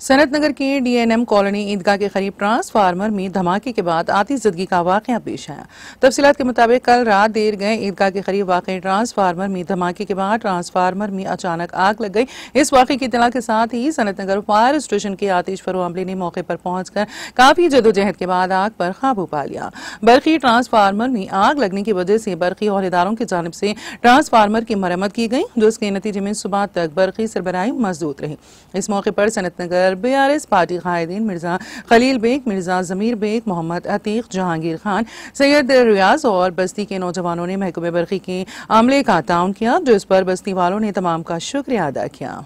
सनत नगर के DNM colony ईदगाह के करीब ट्रांसफार्मर में धमाके के बाद आती जिदगी का वाक़ पेश आया तफसीत के मुताबिक कल रात देर गए ईदगाह के करीब वाक़ ट्रांसफार्मर में धमाके के बाद ट्रांसफार्मर में अचानक आग लग गई इस वाक़े की इतला के साथ ही सनत नगर फायर स्टेशन के आतिश फरो अमले ने मौके पर पहुँच कर काफ़ी जदोजहद के बाद आग पर काबू पा लिया बर्फी ट्रांसफार्मर में आग लगने की वजह से बर्फी अहदेदारों की जानब से ट्रांसफार्मर की मरम्मत की गई जो नतीजे में सुबह तक बर्फी सरबराई मजदूत रही इस मौके पर सनत नगर पर बी आर एस पार्टी कायदीन मिर्जा खलील बेग मिर्जा जमीर बेग मोहम्मद अतीक जहांगीर खान सैयद रियाज और बस्ती के नौजवानों ने महकमे बरकी के अमले का ताउन किया जिस पर बस्ती वालों ने तमाम का शुक्रिया अदा किया